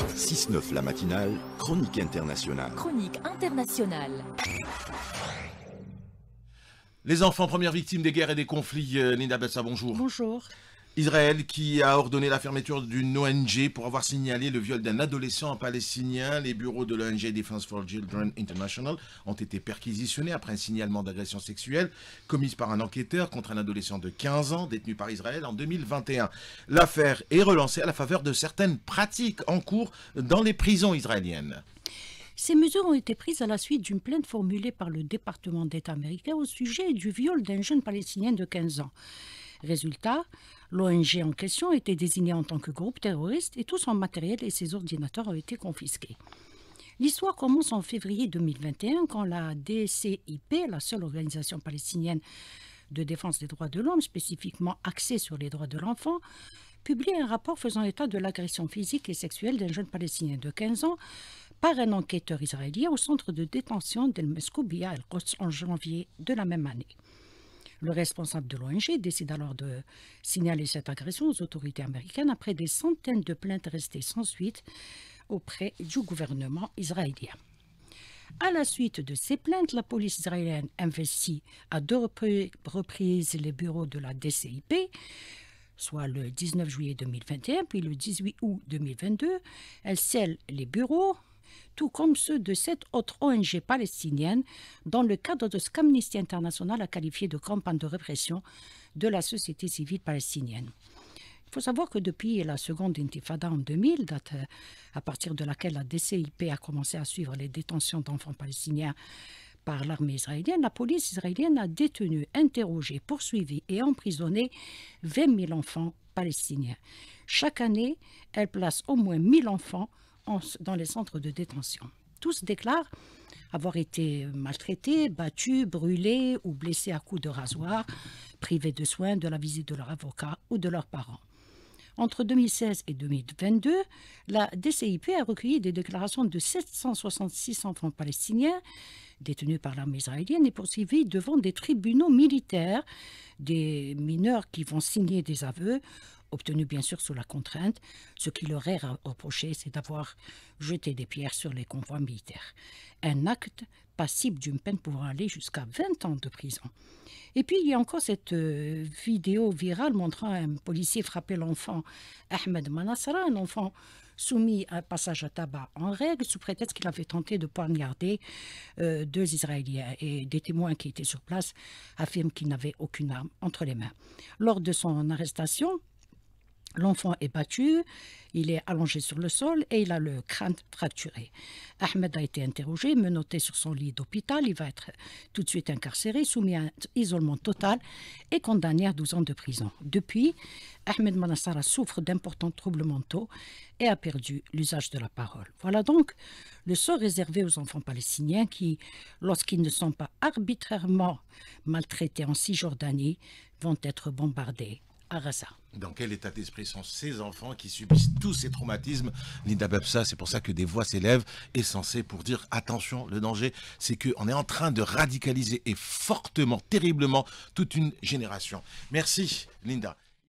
6-9 la matinale, chronique internationale. Chronique internationale. Les enfants, premières victimes des guerres et des conflits. Nina euh, Bessa, bonjour. Bonjour. Israël qui a ordonné la fermeture d'une ONG pour avoir signalé le viol d'un adolescent palestinien. Les bureaux de l'ONG Defense for Children International ont été perquisitionnés après un signalement d'agression sexuelle commise par un enquêteur contre un adolescent de 15 ans détenu par Israël en 2021. L'affaire est relancée à la faveur de certaines pratiques en cours dans les prisons israéliennes. Ces mesures ont été prises à la suite d'une plainte formulée par le département d'État américain au sujet du viol d'un jeune Palestinien de 15 ans. Résultat, l'ONG en question a été désignée en tant que groupe terroriste et tout son matériel et ses ordinateurs ont été confisqués. L'histoire commence en février 2021 quand la DCIP, la seule organisation palestinienne de défense des droits de l'homme, spécifiquement axée sur les droits de l'enfant, publie un rapport faisant état de l'agression physique et sexuelle d'un jeune Palestinien de 15 ans par un enquêteur israélien au centre de détention d'El Meskoubiya El en janvier de la même année. Le responsable de l'ONG décide alors de signaler cette agression aux autorités américaines après des centaines de plaintes restées sans suite auprès du gouvernement israélien. À la suite de ces plaintes, la police israélienne investit à deux reprises les bureaux de la DCIP, soit le 19 juillet 2021 puis le 18 août 2022. Elle scelle les bureaux, tout comme ceux de sept autres ONG palestiniennes, dans le cadre de ce qu'Amnesty International a qualifié de campagne de répression de la société civile palestinienne. Il faut savoir que depuis la seconde intifada en 2000, date euh, à partir de laquelle la DCIP a commencé à suivre les détentions d'enfants palestiniens par l'armée israélienne, la police israélienne a détenu, interrogé, poursuivi et emprisonné 20 000 enfants palestiniens. Chaque année, elle place au moins 1000 enfants dans les centres de détention. Tous déclarent avoir été maltraités, battus, brûlés ou blessés à coups de rasoir, privés de soins, de la visite de leur avocat ou de leurs parents. Entre 2016 et 2022, la DCIP a recueilli des déclarations de 766 enfants palestiniens détenus par l'armée israélienne et poursuivis devant des tribunaux militaires, des mineurs qui vont signer des aveux obtenu bien sûr sous la contrainte. Ce qui leur est reproché, c'est d'avoir jeté des pierres sur les convois militaires. Un acte passible d'une peine pouvant aller jusqu'à 20 ans de prison. Et puis il y a encore cette euh, vidéo virale montrant un policier frapper l'enfant Ahmed Manassara, un enfant soumis à un passage à tabac en règle sous prétexte qu'il avait tenté de poignarder euh, deux Israéliens. Et des témoins qui étaient sur place affirment qu'il n'avait aucune arme entre les mains. Lors de son arrestation, L'enfant est battu, il est allongé sur le sol et il a le crâne fracturé. Ahmed a été interrogé, menotté sur son lit d'hôpital. Il va être tout de suite incarcéré, soumis à un isolement total et condamné à 12 ans de prison. Depuis, Ahmed Manassara souffre d'importants troubles mentaux et a perdu l'usage de la parole. Voilà donc le sort réservé aux enfants palestiniens qui, lorsqu'ils ne sont pas arbitrairement maltraités en Cisjordanie, vont être bombardés dans quel état d'esprit sont ces enfants qui subissent tous ces traumatismes Linda Babsa, c'est pour ça que des voix s'élèvent et censées pour dire attention, le danger, c'est qu'on est en train de radicaliser et fortement, terriblement, toute une génération. Merci Linda.